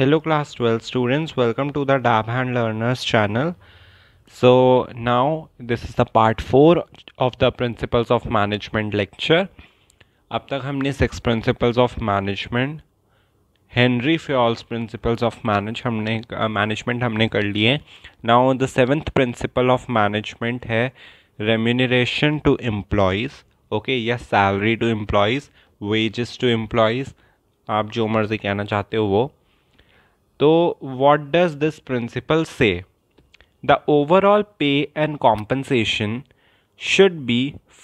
Hello class twelfth students welcome to the dab hand learners channel so now this is the part four of the principles of management lecture अब तक हमने six principles of management Henry Fayol's principles of manage हमने management हमने कर लिए now the seventh principle of management है remuneration to employees okay या salary to employees wages to employees आप जो मर्ज़ी कहना चाहते हो वो तो वॉट डज दिस प्रिंसिपल से the overall pay and compensation should be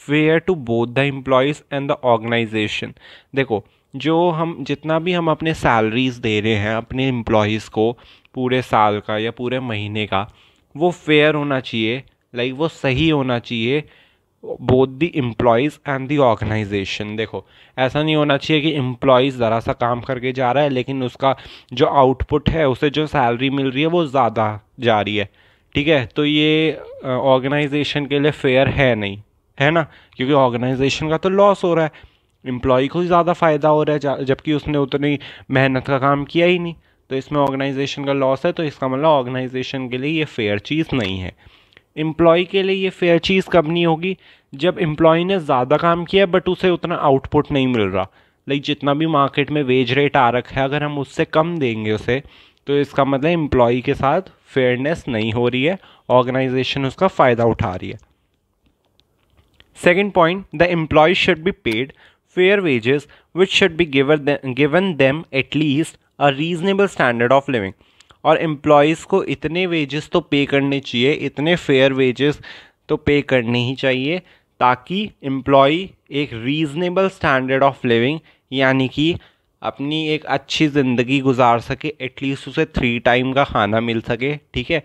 fair to both the employees and the organisation देखो जो हम जितना भी हम अपने सैलरीज़ दे रहे हैं अपने एम्प्लॉयज़ को पूरे साल का या पूरे महीने का वो फेयर होना चाहिए लाइक like वो सही होना चाहिए both the employees and the organisation देखो ऐसा नहीं होना चाहिए कि एम्प्लॉयज़ ज़रा सा काम करके जा रहा है लेकिन उसका जो आउटपुट है उसे जो सैलरी मिल रही है वो ज़्यादा जा रही है ठीक है तो ये ऑर्गेनाइजेशन के लिए फेयर है नहीं है ना क्योंकि ऑर्गेनाइजेशन का तो लॉस हो रहा है एम्प्लॉय को ज़्यादा फ़ायदा हो रहा है जबकि उसने उतनी मेहनत का काम किया ही नहीं तो इसमें ऑर्गेनाइजेशन का लॉस है तो इसका मतलब ऑर्गेनाइजेशन के लिए ये फेयर चीज़ नहीं है एम्प्लॉय के लिए ये फेयर चीज़ कब नहीं होगी जब एम्प्लॉय ने ज़्यादा काम किया बट उसे उतना आउटपुट नहीं मिल रहा लाइक जितना भी मार्केट में वेज रेट आ रखा है अगर हम उससे कम देंगे उसे तो इसका मतलब एम्प्लॉय के साथ फेयरनेस नहीं हो रही है ऑर्गेनाइजेशन उसका फ़ायदा उठा रही है second point the employee should be paid fair wages which should be given them at least a reasonable standard of living और एम्प्लॉयज़ को इतने वेजेस तो पे करने चाहिए इतने फेयर वेजेस तो पे करने ही चाहिए ताकि एम्प्लॉय एक रीज़नेबल स्टैंडर्ड ऑफ लिविंग यानी कि अपनी एक अच्छी ज़िंदगी गुजार सके एटलीस्ट उसे थ्री टाइम का खाना मिल सके ठीक है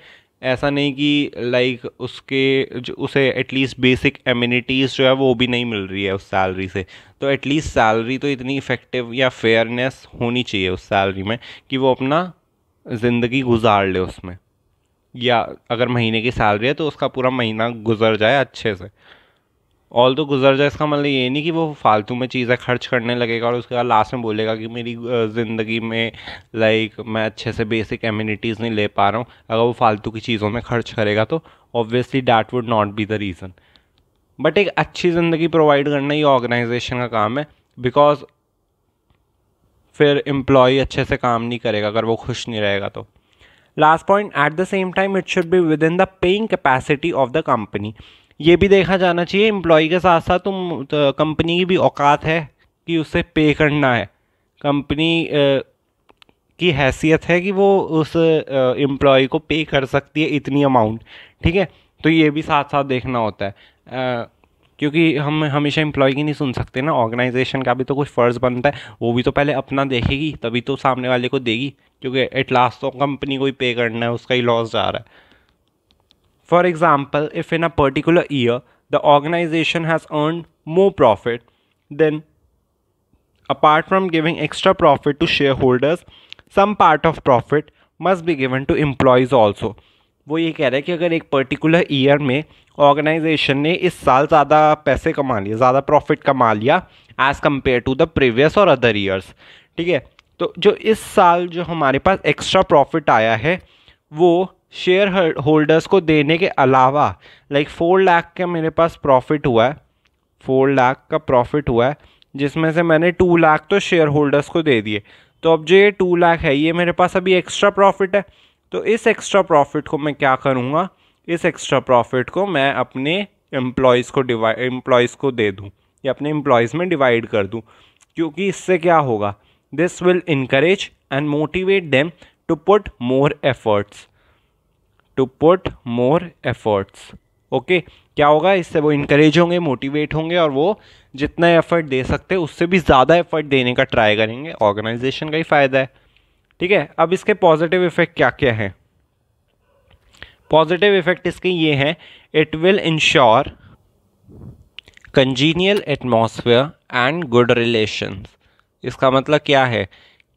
ऐसा नहीं कि लाइक उसके जो उसे एटलीस्ट बेसिक एम्यूनिटीज़ जो है वो भी नहीं मिल रही है उस सैलरी से तो एटलीस्ट सैलरी तो इतनी इफ़ेक्टिव या फेयरनेस होनी चाहिए उस सैलरी में कि वो अपना ज़िंदगी गुजार ले उसमें या अगर महीने की सैलरी है तो उसका पूरा महीना गुजर जाए अच्छे से ऑल तो गुजर जाए इसका मतलब ये नहीं कि वो फालतू में चीज़ें खर्च करने लगेगा और उसके बाद लास्ट में बोलेगा कि मेरी ज़िंदगी में लाइक मैं अच्छे से बेसिक एम्यूनिटीज़ नहीं ले पा रहा हूँ अगर वो फालतू की चीज़ों में खर्च करेगा तो obviously that would not be the reason but एक अच्छी ज़िंदगी प्रोवाइड करना ये ऑर्गेनाइजेशन का काम है बिकॉज फिर एम्प्लॉय अच्छे से काम नहीं करेगा अगर वो खुश नहीं रहेगा तो last point at the same time it should be within the paying capacity of the company ये भी देखा जाना चाहिए एम्प्लॉय के साथ साथ तुम कंपनी तो, की भी औकात है कि उसे पे करना है कंपनी की हैसियत है कि वो उस एम्प्लॉय को पे कर सकती है इतनी अमाउंट ठीक है तो ये भी साथ साथ देखना होता है क्योंकि हम हमेशा इंप्लॉय की नहीं सुन सकते ना ऑर्गेनाइजेशन का भी तो कुछ फ़र्ज़ बनता है वो भी तो पहले अपना देखेगी तभी तो सामने वाले को देगी क्योंकि एट लास्ट तो कंपनी को ही पे करना है उसका ही लॉस जा रहा है for example if in a particular year the organisation has earn more profit than apart from giving extra profit to shareholders some part of profit must be given to employees also वो ये कह रहे हैं कि अगर एक particular year में organisation ने इस साल ज़्यादा पैसे कमा लिए ज़्यादा प्रॉफिट कमा लिया as compare to the previous और अदर ईयर्स ठीक है तो जो इस साल जो हमारे पास एक्स्ट्रा प्रॉफिट आया है वो शेयर होल्डर्स को देने के अलावा लाइक फोर लाख का मेरे पास प्रॉफिट हुआ है फोर लाख का प्रॉफिट हुआ है जिसमें से मैंने टू लाख तो शेयर होल्डर्स को दे दिए तो अब जो ये टू लाख है ये मेरे पास अभी एक्स्ट्रा प्रॉफिट है तो इस एक्स्ट्रा प्रॉफिट को मैं क्या करूँगा इस एक्स्ट्रा प्रॉफिट को मैं अपने एम्प्लॉयज़ को डिवाइड एम्प्लॉयज़ को दे दूँ या अपने एम्प्लॉयज़ में डिवाइड कर दूँ क्योंकि इससे क्या होगा this will increase and motivate them to put more efforts to put more efforts okay क्या होगा इससे वो इंकरेज होंगे मोटिवेट होंगे और वो जितना एफर्ट दे सकते हैं उससे भी ज़्यादा एफर्ट देने का ट्राई करेंगे ऑर्गेनाइजेशन का ही फ़ायदा है ठीक है अब इसके पॉजिटिव इफेक्ट क्या क्या हैं पॉजिटिव इफेक्ट इसके ये हैं it will ensure congenial atmosphere and good relations इसका मतलब क्या है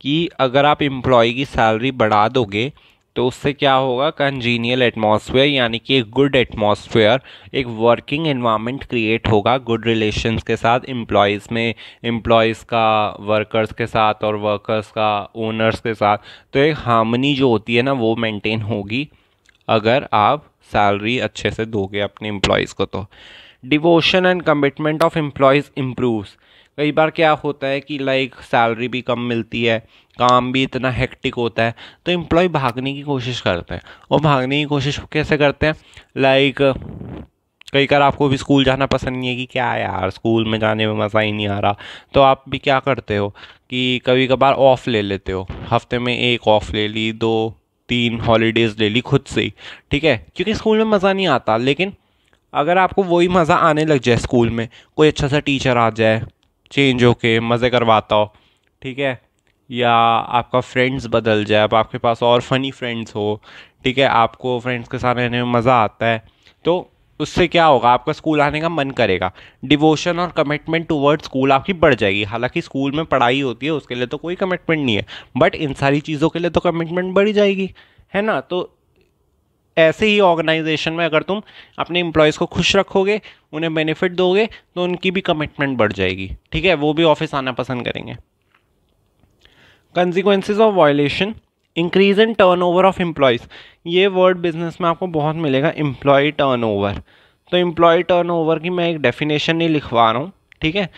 कि अगर आप एम्प्लॉय की सैलरी बढ़ा दोगे तो उससे क्या होगा कंजीनियल एटमॉस्फेयर यानी कि एक गुड एटमॉस्फेयर एक वर्किंग एनवायरनमेंट क्रिएट होगा गुड रिलेशंस के साथ एम्प्लॉयज़ में एम्प्लॉयज़ का वर्कर्स के साथ और वर्कर्स का ओनर्स के साथ तो एक हार्मनी जो होती है ना वो मेंटेन होगी अगर आप सैलरी अच्छे से दोगे अपने एम्प्लॉयज़ को तो devotion and commitment of employees improves कई बार क्या होता है कि लाइक सैलरी भी कम मिलती है काम भी इतना हेक्टिक होता है तो एम्प्लॉय भागने की कोशिश करते हैं और भागने की कोशिश कैसे करते हैं लाइक कई बार आपको भी स्कूल जाना पसंद नहीं है कि क्या यार स्कूल में जाने में मज़ा ही नहीं आ रहा तो आप भी क्या करते हो कि कभी कभार ऑफ़ ले लेते हो हफ्ते में एक ऑफ़ ले ली दो तीन हॉलीडेज़ ले ली खुद से ही ठीक है क्योंकि स्कूल में मज़ा नहीं आता लेकिन अगर आपको वही मज़ा आने लग जाए स्कूल में कोई अच्छा सा टीचर आ जाए चेंज होके मज़े करवाता हो ठीक है या आपका फ्रेंड्स बदल जाए अब आपके पास और फ़नी फ्रेंड्स हो ठीक है आपको फ्रेंड्स के साथ रहने में मज़ा आता है तो उससे क्या होगा आपका स्कूल आने का मन करेगा डिवोशन और कमिटमेंट टूवर्ड स्कूल आपकी बढ़ जाएगी हालांकि स्कूल में पढ़ाई होती है उसके लिए तो कोई कमिटमेंट नहीं है बट इन सारी चीज़ों के लिए तो कमिटमेंट बढ़ जाएगी है ना तो ऐसे ही ऑर्गेनाइजेशन में अगर तुम अपने एम्प्लॉयज़ को खुश रखोगे उन्हें बेनिफिट दोगे तो उनकी भी कमिटमेंट बढ़ जाएगी ठीक है वो भी ऑफिस आना पसंद करेंगे consequences of violation increase in turnover of employees ये वर्ड बिजनेस में आपको बहुत मिलेगा एम्प्लॉय टर्न ओवर तो एम्प्लॉय टर्न ओवर की मैं एक डेफिनेशन ही लिखवा रहा हूँ ठीक है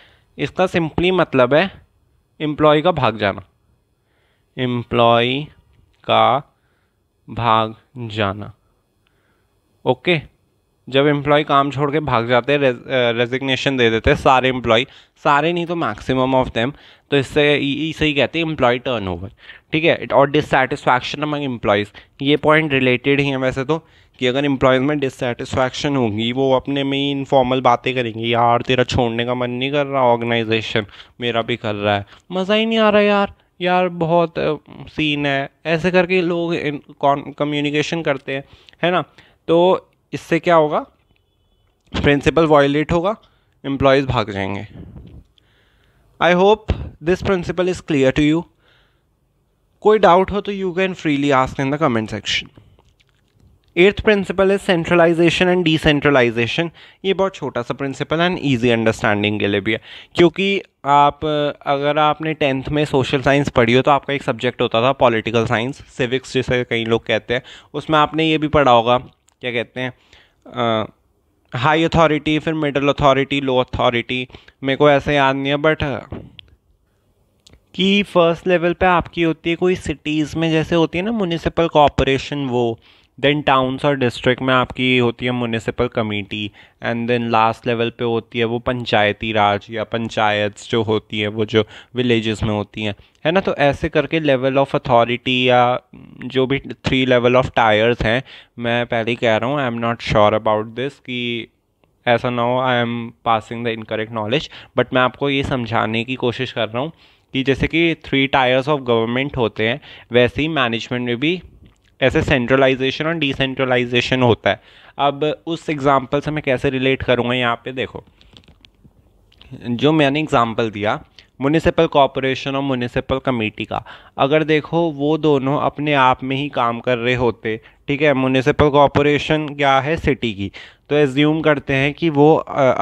इसका सिंपली मतलब है एम्प्लॉय का भाग जाना एम्प्लॉय का भाग जाना ओके okay? जब एम्प्लॉय काम छोड़ के भाग जाते हैं रेजिग्नेशन दे देते हैं सारे एम्प्लॉय सारे नहीं तो मैक्सिमम ऑफ देम तो इससे इसे ही कहते हैं एम्प्लॉय टर्न ओवर ठीक है और डिससेटिस्फैक्शन अमंग एम्प्लॉयज़ ये पॉइंट रिलेटेड ही है वैसे तो कि अगर एम्प्लॉयज़ में डिससेटिस्फैक्शन होगी वो अपने में ही इनफॉर्मल बातें करेंगे यार तेरा छोड़ने का मन नहीं कर रहा ऑर्गेनाइजेशन मेरा भी कर रहा है मज़ा ही नहीं आ रहा यार यार बहुत सीन है ऐसे करके लोग कम्युनिकेशन करते हैं है ना तो इससे क्या होगा प्रिंसिपल वायलेट होगा एम्प्लॉयज़ भाग जाएंगे I hope this principle is clear to you कोई डाउट हो तो you can freely ask in the comment section eighth principle is centralisation and decentralisation ये बहुत छोटा सा प्रिंसिपल एंड ईजी अंडरस्टैंडिंग के लिए भी है क्योंकि आप अगर आपने टेंथ में सोशल साइंस पढ़ी हो तो आपका एक सब्जेक्ट होता था पॉलिटिकल साइंस सिविक्स जिसे कई लोग कहते हैं उसमें आपने ये भी पढ़ा होगा क्या कहते हैं हाई अथॉरिटी फिर मिडल अथॉरिटी लो अथॉरिटी मेरे को ऐसे याद नहीं है बट कि फर्स्ट लेवल पे आपकी होती है कोई सिटीज़ में जैसे होती है ना म्यूनिसिपल कॉरपोरेशन वो देन टाउन्स और डिस्ट्रिक्ट में आपकी होती है municipal committee and then last level पे होती है वो पंचायती राज या पंचायत जो होती है वो जो विलेजेस में होती हैं है ना तो ऐसे करके लेवल ऑफ अथॉरिटी या जो भी थ्री लेवल ऑफ टायर्स हैं मैं पहले ही कह रहा हूँ I am not sure about this कि ऐसा ना हो I am passing the incorrect knowledge but मैं आपको ये समझाने की कोशिश कर रहा हूँ कि जैसे कि थ्री टायर्स ऑफ गवर्नमेंट होते हैं वैसे ही मैनेजमेंट में भी ऐसे सेंट्रलाइजेशन और डिसेंट्रलाइजेशन होता है अब उस एग्ज़ाम्पल से मैं कैसे रिलेट करूँगा यहाँ पे देखो जो मैंने एग्ज़ाम्पल दिया म्यूनिसिपल कॉरपोरेशन और म्यूनिसिपल कमेटी का अगर देखो वो दोनों अपने आप में ही काम कर रहे होते ठीक है म्यूनिसिपल कॉरपोरेशन क्या है सिटी की तो एज्यूम करते हैं कि वो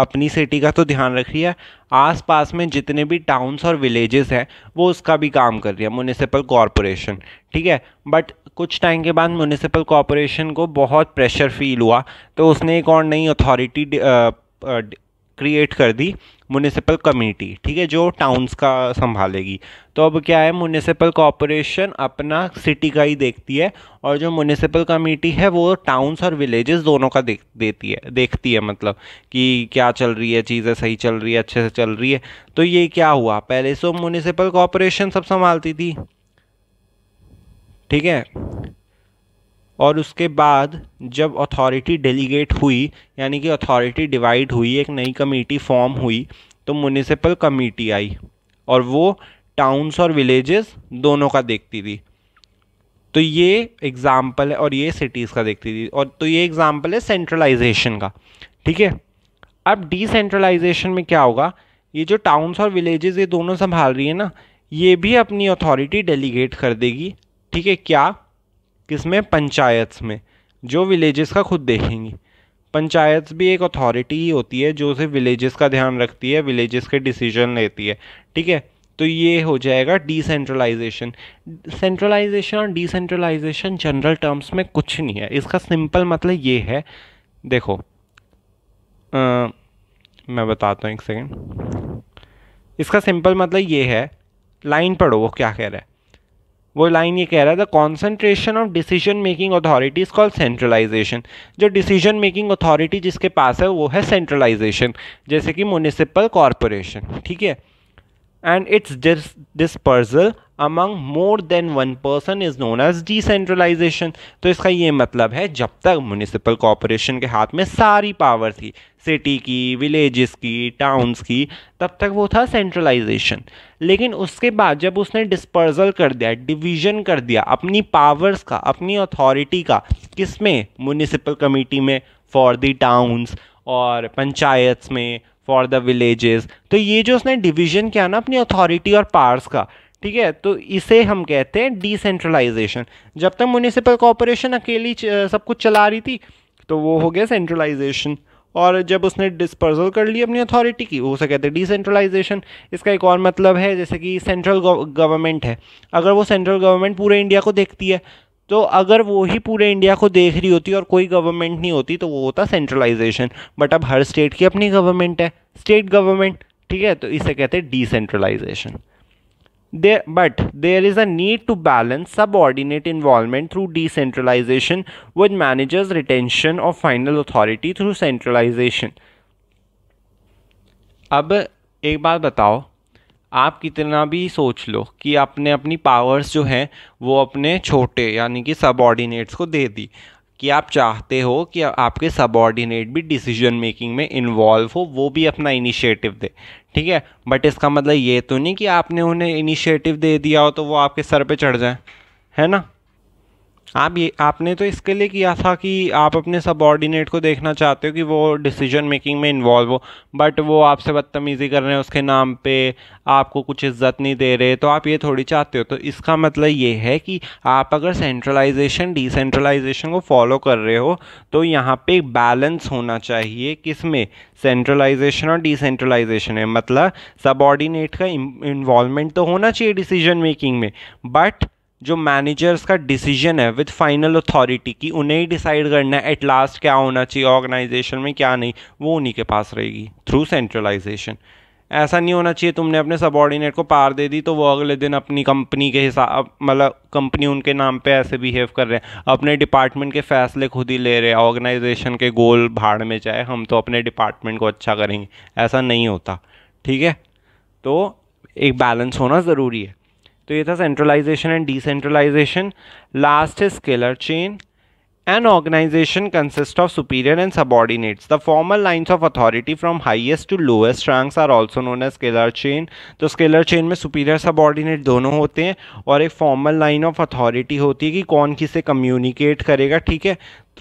अपनी सिटी का तो ध्यान रख रही है आसपास में जितने भी टाउन्स और विलेजेस हैं वो उसका भी काम कर रही है म्यूनिसिपल कॉरपोरेशन ठीक है बट कुछ टाइम के बाद म्यूनिसिपल कॉरपोरेशन को बहुत प्रेशर फील हुआ तो उसने एक और नई अथॉरिटी क्रिएट कर दी म्यूनिसिपल कमेटी ठीक है जो टाउन्स का संभालेगी तो अब क्या है म्यूनिसिपल कॉरपोरेशन अपना सिटी का ही देखती है और जो म्यूनिसिपल कमेटी है वो टाउन्स और विलेजेस दोनों का देख देती है देखती है मतलब कि क्या चल रही है चीज़ें सही चल रही है अच्छे से चल रही है तो ये क्या हुआ पहले से म्यूनिसिपल कॉरपोरेशन सब संभालती थी ठीक है और उसके बाद जब अथॉरिटी डेलीगेट हुई यानी कि अथॉरिटी डिवाइड हुई एक नई कमेटी फॉर्म हुई तो म्यूनिसिपल कमेटी आई और वो टाउन्स और विलेजेस दोनों का देखती थी तो ये एग्ज़ाम्पल है और ये सिटीज़ का देखती थी और तो ये एग्ज़ाम्पल है सेंट्रलाइजेशन का ठीक है अब डिसेंट्रलाइजेशन में क्या होगा ये जो टाउन्स और विलेजेस ये दोनों संभाल रही है ना ये भी अपनी अथॉरिटी डेलीगेट कर देगी ठीक है क्या किसमें पंचायत्स में जो विलेजेस का खुद देखेंगी पंचायत भी एक अथॉरिटी ही होती है जो सिर्फ विलेजेस का ध्यान रखती है विलेजेस के डिसीजन लेती है ठीक है तो ये हो जाएगा डिसेंट्रलाइजेशन सेंट्रलाइजेशन और डिसेंट्रलाइजेशन जनरल टर्म्स में कुछ नहीं है इसका सिंपल मतलब ये है देखो आ, मैं बताता हूँ एक सेकेंड इसका सिंपल मतलब ये है लाइन पढ़ो वो क्या कह रहा है वो लाइन ये कह रहा है the concentration of decision making authority is call centralisation जो डिसीजन मेकिंग अथॉरिटी जिसके पास है वो है सेंट्रलाइजेशन जैसे कि म्यूनिसिपल कॉरपोरेशन ठीक है and its dis dispersal among more than one person is known as decentralization तो इसका ये मतलब है जब तक municipal corporation के हाथ में सारी power थी city की villages की towns की तब तक वो था centralization. लेकिन उसके बाद जब उसने dispersal कर दिया division कर दिया अपनी powers का अपनी authority का किस में म्यूनिसिपल कमेटी में for the towns और पंचायत्स में फॉर द विलेजेस तो ये जो उसने डिवीजन किया ना अपनी अथॉरिटी और पावर्स का ठीक है तो इसे हम कहते हैं डिसेंट्रलाइजेशन जब तक म्यूनिसिपल कॉरपोरेशन अकेली सब कुछ चला रही थी तो वो हो गया सेंट्रलाइजेशन और जब उसने डिस्पर्जल कर ली अपनी अथॉरिटी की उसे कहते हैं डिसेंट्रलाइजेशन इसका एक और मतलब है जैसे कि सेंट्रल गवर्नमेंट है अगर वो सेंट्रल गवर्नमेंट पूरे इंडिया को देखती है तो अगर वो ही पूरे इंडिया को देख रही होती और कोई गवर्नमेंट नहीं होती तो वो होता सेंट्रलाइजेशन बट अब हर स्टेट की अपनी गवर्नमेंट है स्टेट गवर्नमेंट ठीक है तो इसे कहते हैं decentralisation there but there is a need to balance subordinate involvement through decentralisation with managers retention of final authority through centralisation अब एक बात बताओ आप कितना भी सोच लो कि आपने अपनी पावर्स जो हैं वो अपने छोटे यानी कि सबॉर्डिनेट्स को दे दी कि आप चाहते हो कि आपके सबॉर्डिनेट भी डिसीजन मेकिंग में इन्वॉल्व हो वो भी अपना इनिशिएटिव दे ठीक है बट इसका मतलब ये तो नहीं कि आपने उन्हें इनिशिएटिव दे दिया हो तो वो आपके सर पे चढ़ जाए है ना आप ये आपने तो इसके लिए किया था कि आप अपने ऑर्डिनेट को देखना चाहते हो कि वो डिसीजन मेकिंग में इन्वॉल्व हो बट वो आपसे बदतमीज़ी कर रहे हैं उसके नाम पे आपको कुछ इज्जत नहीं दे रहे तो आप ये थोड़ी चाहते हो तो इसका मतलब ये है कि आप अगर सेंट्रलाइजेशन डिसेंट्रलाइजेशन को फॉलो कर रहे हो तो यहाँ पे बैलेंस होना चाहिए किस में सेंट्रलाइजेशन और डिसेंट्रलाइजेशन है मतलब सबॉर्डिनेट का इन्वॉलमेंट तो होना चाहिए डिसीजन मेकिंग में बट जो मैनेजर्स का डिसीजन है विद फाइनल अथॉरिटी की उन्हें ही डिसाइड करना है एट लास्ट क्या होना चाहिए ऑर्गेनाइजेशन में क्या नहीं वो उन्हीं के पास रहेगी थ्रू सेंट्रलाइजेशन ऐसा नहीं होना चाहिए तुमने अपने सबॉर्डिनेट को पार दे दी तो वो अगले दिन अपनी कंपनी के हिसाब मतलब कंपनी उनके नाम पे ऐसे बिहेव कर रहे हैं अपने डिपार्टमेंट के फैसले खुद ही ले रहे हैं ऑर्गेनाइजेशन के गोल भाड़ में जाए हम तो अपने डिपार्टमेंट को अच्छा करेंगे ऐसा नहीं होता ठीक है तो एक बैलेंस होना ज़रूरी है तो ये था centralisation and decentralisation last is scalar chain and organisation consist of superior and subordinates the formal lines of authority from highest to lowest ranks are also known as scalar chain तो scalar chain में superior subordinate दोनों होते हैं और एक formal line of authority होती है कि कौन किसे कम्युनिकेट करेगा ठीक है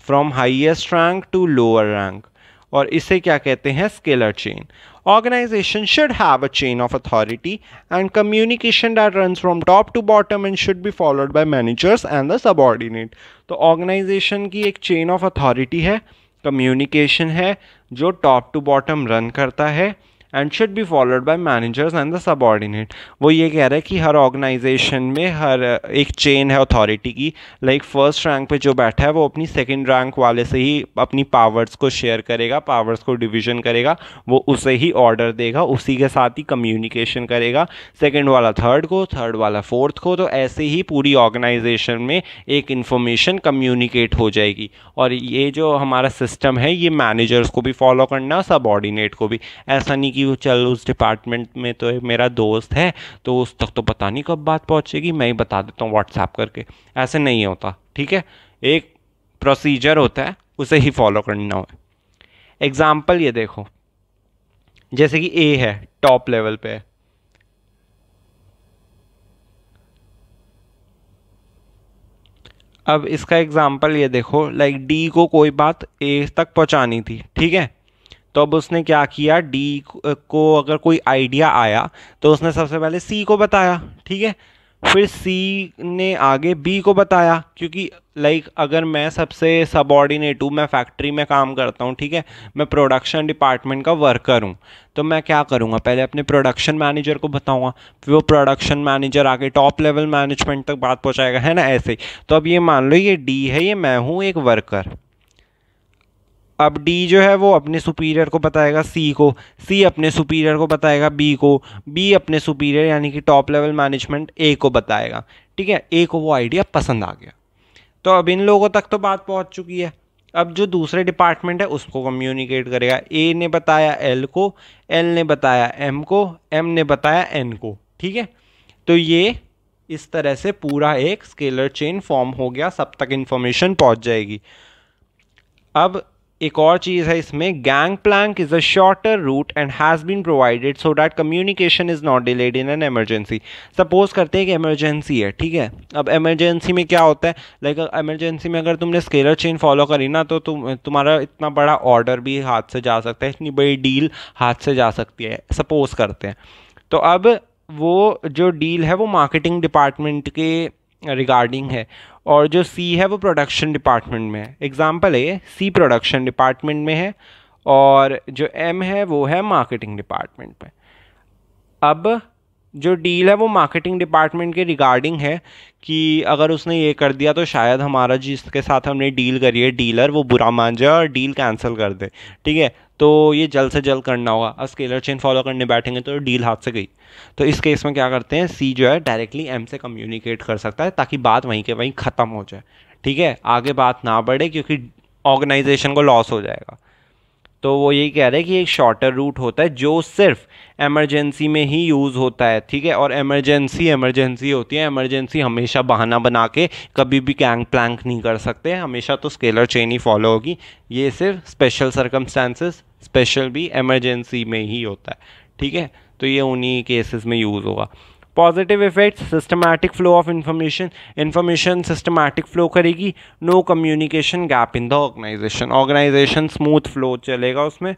from highest rank to lower rank और इसे क्या कहते हैं scalar chain organisation should have a chain of authority and communication that run from top to bottom and should be followed by managers and the subordinate तो organisation की एक chain of authority है communication है जो top to bottom run करता है and should be followed by managers and the subordinate वो ये कह रहे हैं कि हर ऑर्गेनाइजेशन में हर uh, एक चेन है अथॉरिटी की लाइक फर्स्ट रैंक पे जो बैठा है वो अपनी सेकेंड रैंक वाले से ही अपनी पावर्स को शेयर करेगा पावर्स को डिविजन करेगा वो उसे ही ऑर्डर देगा उसी के साथ ही कम्युनिकेशन करेगा सेकेंड वाला थर्ड को थर्ड वाला फोर्थ को तो ऐसे ही पूरी ऑर्गेनाइजेशन में एक इन्फॉर्मेशन कम्युनिकेट हो जाएगी और ये जो हमारा सिस्टम है ये मैनेजर्स को भी फॉलो करना सब ऑर्डिनेट को भी ऐसा नहीं कि कि वो चल उस डिपार्टमेंट में तो मेरा दोस्त है तो उस तक तो पता नहीं कब बात पहुँचेगी मैं ही बता देता हूँ व्हाट्सएप करके ऐसे नहीं होता ठीक है एक प्रोसीजर होता है उसे ही फॉलो करना हो एग्ज़ाम्पल ये देखो जैसे कि ए है टॉप लेवल पे है अब इसका एग्ज़ाम्पल ये देखो लाइक डी को कोई बात ए तक पहुंचानी थी ठीक है तो अब उसने क्या किया डी को अगर कोई आइडिया आया तो उसने सबसे पहले सी को बताया ठीक है फिर सी ने आगे बी को बताया क्योंकि लाइक like, अगर मैं सबसे सब हूँ मैं फैक्ट्री में काम करता हूँ ठीक है मैं प्रोडक्शन डिपार्टमेंट का वर्कर हूँ तो मैं क्या करूँगा पहले अपने प्रोडक्शन मैनेजर को बताऊँगा फिर वो प्रोडक्शन मैनेजर आके टॉप लेवल मैनेजमेंट तक बात पहुँचाएगा है ना ऐसे तो अब ये मान लो ये डी है ये मैं हूँ एक वर्कर अब डी जो है वो अपने सुपीरियर को बताएगा सी को सी अपने सुपीरियर को बताएगा बी को बी अपने सुपीरियर यानी कि टॉप लेवल मैनेजमेंट ए को बताएगा ठीक है ए को वो आइडिया पसंद आ गया तो अब इन लोगों तक तो बात पहुंच चुकी है अब जो दूसरे डिपार्टमेंट है उसको कम्युनिकेट करेगा ए ने बताया एल को एल ने बताया एम को एम ने बताया एन को ठीक है तो ये इस तरह से पूरा एक स्केलर चेन फॉर्म हो गया सब तक इन्फॉर्मेशन पहुंच जाएगी अब एक और चीज़ है इसमें gangplank is a shorter route and has been provided so that communication is not delayed in an emergency suppose करते हैं कि एमरजेंसी है ठीक है अब एमरजेंसी में क्या होता है लाइक like, एमरजेंसी में अगर तुमने स्केलर चेन फॉलो करी ना तो तुम तुम्हारा इतना बड़ा ऑर्डर भी हाथ से जा सकता है इतनी बड़ी डील हाथ से जा सकती है सपोज करते हैं तो अब वो जो डील है वो मार्केटिंग डिपार्टमेंट के रिगार्डिंग है और जो सी है वो प्रोडक्शन डिपार्टमेंट में है एग्ज़ाम्पल है ये सी प्रोडक्शन डिपार्टमेंट में है और जो एम है वो है मार्केटिंग डिपार्टमेंट में अब जो डील है वो मार्केटिंग डिपार्टमेंट के रिगार्डिंग है कि अगर उसने ये कर दिया तो शायद हमारा जिसके साथ हमने डील करी है डीलर वो बुरा मान जाए और डील कैंसिल कर दे ठीक है तो ये जल्द से जल्द करना होगा अब स्केलर चेन फॉलो करने बैठेंगे तो डील हाथ से गई तो इस केस में क्या करते हैं सी जो है डायरेक्टली एम से कम्युनिकेट कर सकता है ताकि बात वहीं के वहीं ख़त्म हो जाए ठीक है आगे बात ना बढ़े क्योंकि ऑर्गेनाइजेशन को लॉस हो जाएगा तो वो यही कह रहे हैं कि एक शॉर्टर रूट होता है जो सिर्फ एमरजेंसी में ही यूज़ होता है ठीक है और एमरजेंसी एमरजेंसी होती है एमरजेंसी हमेशा बहाना बना के कभी भी कैंग प्लैंक नहीं कर सकते हमेशा तो स्केलर चेन ही फॉलो होगी ये सिर्फ स्पेशल सर्कमस्टांसिस स्पेशल भी एमरजेंसी में ही होता है ठीक है तो ये उन्हीं केसेस में यूज़ होगा positive effects systematic flow of information information systematic flow करेगी no communication gap in the organisation organisation smooth flow चलेगा उसमें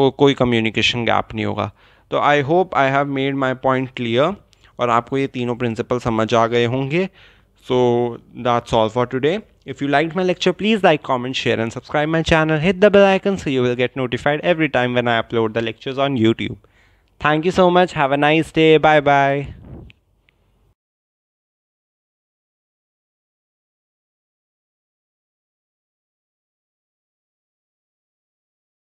और कोई कम्युनिकेशन गैप नहीं होगा तो I hope I have made my point clear और आपको ये तीनों प्रिंसिपल समझ आ गए होंगे so that's all for today If you liked my lecture, please like, comment, share and subscribe my channel. Hit the bell icon so you will get notified every time when I upload the lectures on YouTube. Thank you so much. Have a nice day. Bye bye.